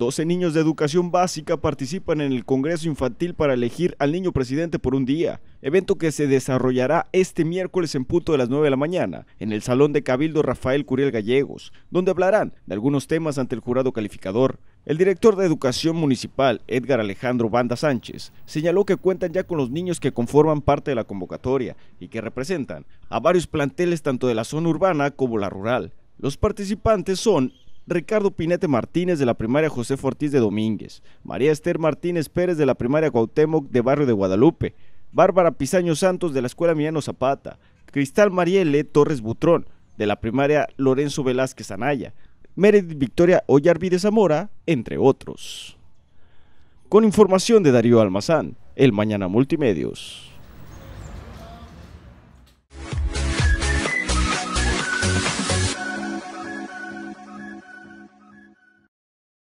12 niños de educación básica participan en el Congreso Infantil para elegir al niño presidente por un día, evento que se desarrollará este miércoles en punto de las 9 de la mañana, en el Salón de Cabildo Rafael Curiel Gallegos, donde hablarán de algunos temas ante el jurado calificador. El director de Educación Municipal, Edgar Alejandro Banda Sánchez, señaló que cuentan ya con los niños que conforman parte de la convocatoria y que representan a varios planteles tanto de la zona urbana como la rural. Los participantes son Ricardo Pinete Martínez de la primaria José Ortiz de Domínguez, María Esther Martínez Pérez de la primaria Cuauhtémoc de Barrio de Guadalupe, Bárbara Pisaño Santos de la escuela Millano Zapata, Cristal Marielle Torres Butrón de la primaria Lorenzo Velázquez Anaya, Meredith Victoria Ollarvi de Zamora, entre otros. Con información de Darío Almazán, El Mañana Multimedios.